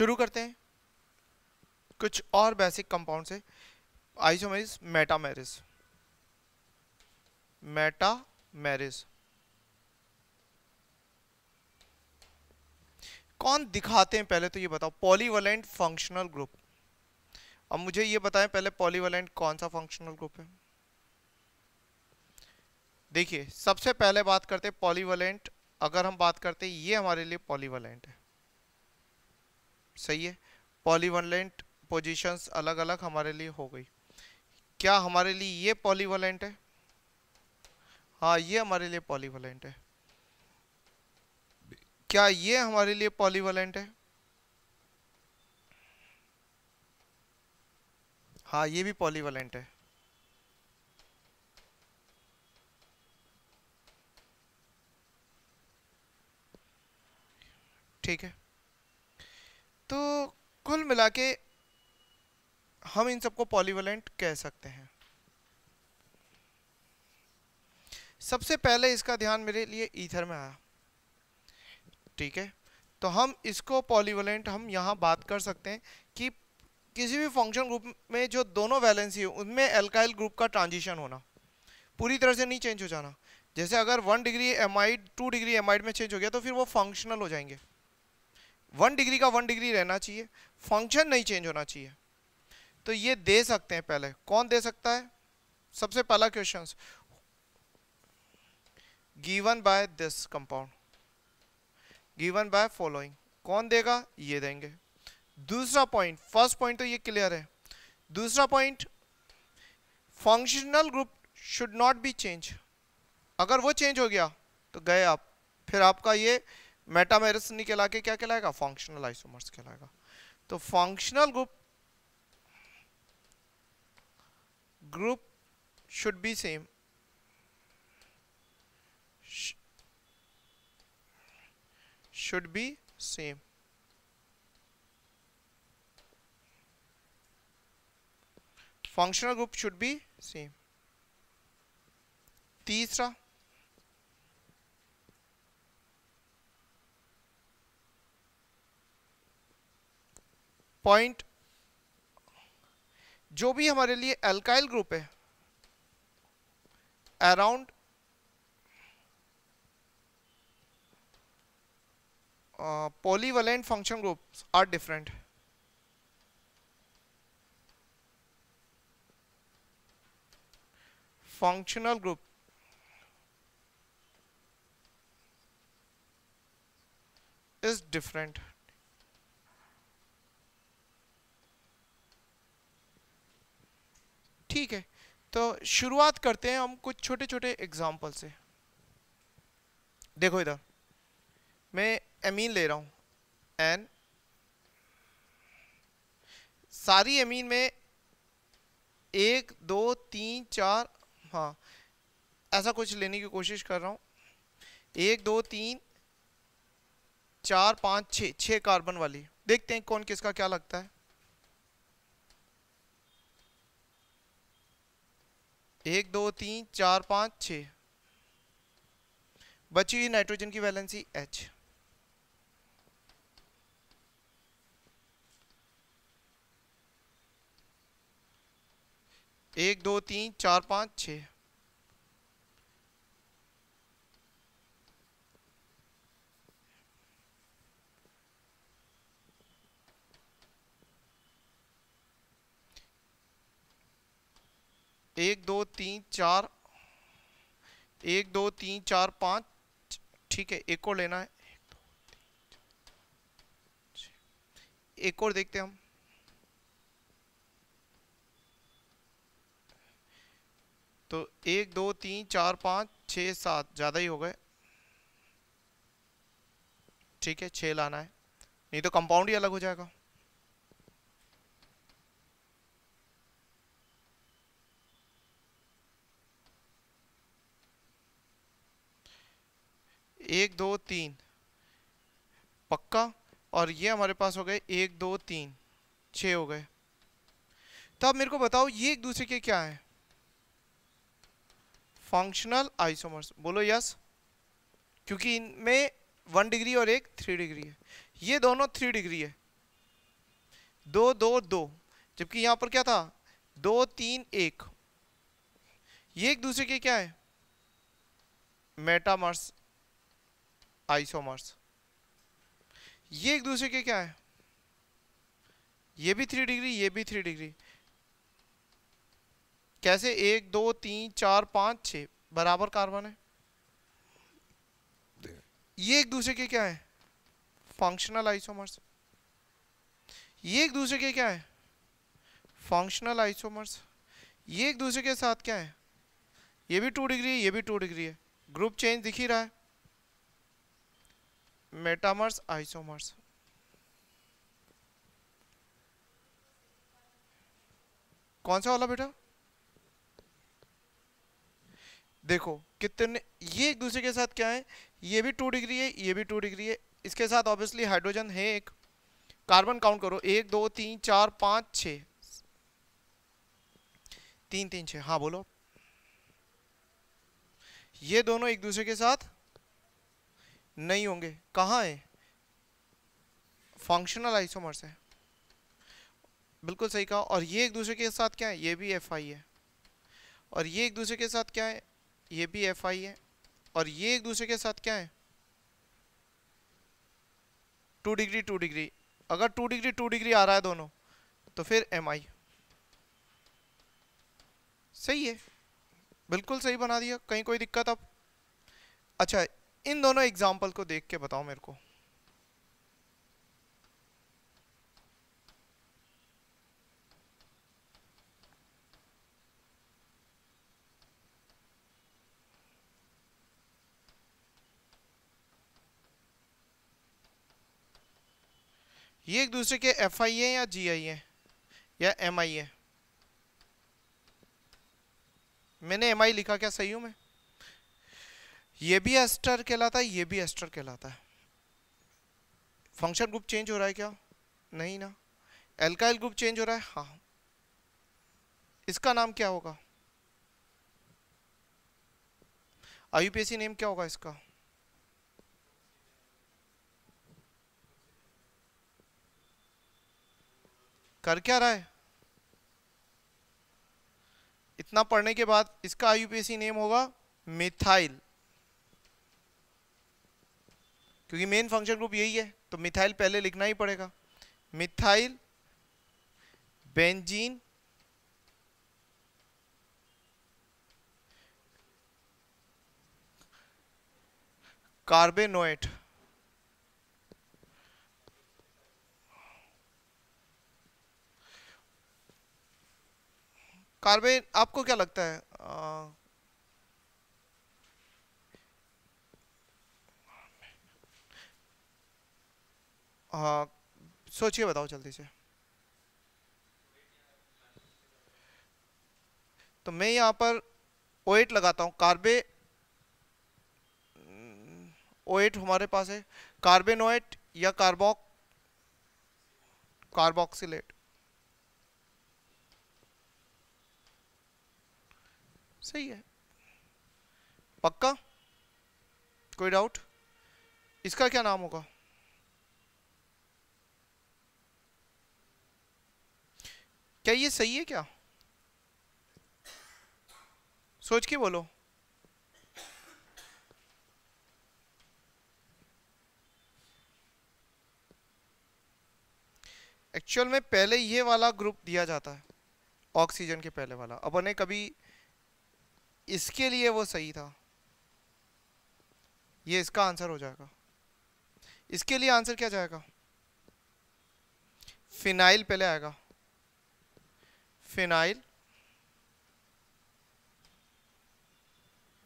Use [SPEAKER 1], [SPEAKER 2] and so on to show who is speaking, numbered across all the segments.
[SPEAKER 1] शुरू करते हैं कुछ और बेसिक कंपाउंड से आइसोमेरिस मेटामेरिस मेटामेरिस कौन दिखाते हैं पहले तो ये बताओ पॉलीवलेंट फंक्शनल ग्रुप अब मुझे ये बताएं पहले पॉलीवलेंट कौन सा फंक्शनल ग्रुप है देखिए सबसे पहले बात करते हैं पॉलीवलेंट अगर हम बात करते हैं ये हमारे लिए पॉलीवलेंट है सही है पॉलीवलेंट पोजीशंस अलग अलग हमारे लिए हो गई क्या हमारे लिए ये पॉलीवलेंट है हाँ ये हमारे लिए पॉलीवलेंट है क्या ये हमारे लिए पॉलीवलेंट है हाँ ये भी पॉलीवलेंट है ठीक है तो कुल मिला के हम इन सबको पॉलीवलेंट कह सकते हैं सबसे पहले इसका ध्यान मेरे लिए ईथर में आया ठीक है तो हम इसको पॉलीवलेंट हम यहाँ बात कर सकते हैं कि किसी भी फंक्शन ग्रुप में जो दोनों वैलेंसी है उनमें एल्काइल ग्रुप का ट्रांजिशन होना पूरी तरह से नहीं चेंज हो जाना जैसे अगर one degree amide two degree amide में चेंज हो गया तो फिर वो फंक्शनल हो जाएंगे वन डिग्री का वन डिग्री रहना चाहिए फंक्शन नहीं चेंज होना चाहिए तो ये दे सकते हैं पहले कौन दे सकता है सबसे पहला question given by this compound given by following कौन देगा ये देंगे दूसरा पॉइंट फर्स्ट पॉइंट तो ये क्लियर है दूसरा point functional group should not be change अगर वो चेंज हो गया तो गए आप फिर आपका ये मेटामेरस नहीं कहला के क्या कहलाएगा फंक्शनल आइसोमर्स कहलाएगा तो functional group group should be same should be same functional group should be same तीसरा पॉइंट जो भी हमारे लिए एल्काइल ग्रुप है around polyvalent function groups are different functional group is different ठीक है तो शुरुआत करते हैं हम कुछ छोटे छोटे एग्जाम्पल से देखो इधर मैं अमीन ले रहा हूँ एन सारी अमीन में एक दो तीन चार हाँ ऐसा कुछ लेने की कोशिश कर रहा हूँ एक दो तीन चार पाँच छ छः कार्बन वाली देखते हैं कौन किसका क्या लगता है एक दो तीन चार पाँच छ बची हुई नाइट्रोजन की वैलेंसी एच एक दो तीन चार पाँच छः एक दो तीन चार एक दो तीन चार पाँच ठीक है एक और लेना है एक और देखते हम तो एक दो तीन चार पाँच छ सात ज़्यादा ही हो गए ठीक है छः लाना है नहीं तो कंपाउंड ही अलग हो जाएगा एक दो तीन पक्का और ये हमारे पास हो गए एक दो तीन छ हो गए तो आप मेरे को बताओ ये एक दूसरे के क्या है फंक्शनल आइसोमर्स बोलो यस क्योंकि इनमें वन डिग्री और एक थ्री डिग्री है ये दोनों थ्री डिग्री है दो दो दो जबकि यहां पर क्या था दो तीन एक ये एक दूसरे के क्या है मेटामर्स आइसोमर्स ये एक दूसरे के क्या है ये भी थ्री डिग्री ये भी थ्री डिग्री कैसे एक दो तीन चार पांच छ बराबर कार्बन है ये एक दूसरे के क्या है फंक्शनल आइसोमर्स ये एक दूसरे के क्या है फंक्शनल आइसोमर्स ये एक दूसरे के साथ क्या है ये भी टू डिग्री है ये भी टू डिग्री है ग्रुप चेंज दिख ही रहा है मेटामर्स आइसोमर्स कौन सा वाला बेटा देखो कितने ये एक दूसरे के साथ क्या है ये भी टू डिग्री है ये भी टू डिग्री है इसके साथ ऑब्वियसली हाइड्रोजन है एक कार्बन काउंट करो एक दो तीन चार पांच छ तीन तीन छ हाँ बोलो ये दोनों एक दूसरे के साथ नहीं होंगे कहाँ हैं फंक्शनल आइसोमर्स है बिल्कुल सही कहा और ये एक दूसरे के साथ क्या है ये भी एफ आई है और ये एक दूसरे के साथ क्या है ये भी एफ आई है और ये एक दूसरे के साथ क्या है टू डिग्री टू डिग्री अगर टू डिग्री टू डिग्री आ रहा है दोनों तो फिर एम आई सही है बिल्कुल सही बना दिया कहीं कोई दिक्कत अब अच्छा इन दोनों एग्जाम्पल को देख के बताओ मेरे को ये एक दूसरे के एफ आई है या जी आई है या एम आई है मैंने एम आई लिखा क्या सही हूं मैं ये भी एस्टर कहलाता है ये भी एस्टर कहलाता है फंक्शन ग्रुप चेंज हो रहा है क्या नहीं ना एल्काइल ग्रुप चेंज हो रहा है हाँ इसका नाम क्या होगा आईयूपीएसी नेम क्या होगा इसका कर क्या रहा है इतना पढ़ने के बाद इसका आईयूपीएसी नेम होगा मिथाइल क्योंकि मेन फंक्शन ग्रुप यही है तो मिथाइल पहले लिखना ही पड़ेगा मिथाइल बेंजीन कार्बेनोएट कार्बेन आपको क्या लगता है सोचिए बताओ जल्दी से तो मैं यहाँ पर ओ एट लगाता हूँ कार्बे ओ एट हमारे पास है कार्बेनोएट या कार्बोक कार्बोक्सिलेट सही है पक्का कोई डाउट इसका क्या नाम होगा क्या ये सही है क्या सोच के बोलो एक्चुअल में पहले ये वाला ग्रुप दिया जाता है ऑक्सीजन के पहले वाला अब उन्हें कभी इसके लिए वो सही था ये इसका आंसर हो जाएगा इसके लिए आंसर क्या जाएगा फिनाइल पहले आएगा फिनाइल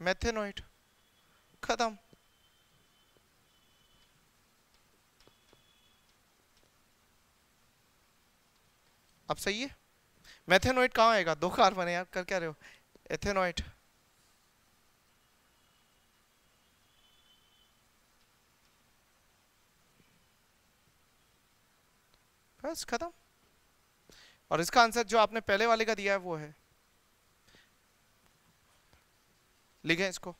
[SPEAKER 1] मैथेनोइड खत्म अब सही है मैथेनोइड कहां आएगा दो कार्बन है यार कर क्या रहे हो एथेनोइड बस खत्म और इसका आंसर जो आपने पहले वाले का दिया है वो है लिखें इसको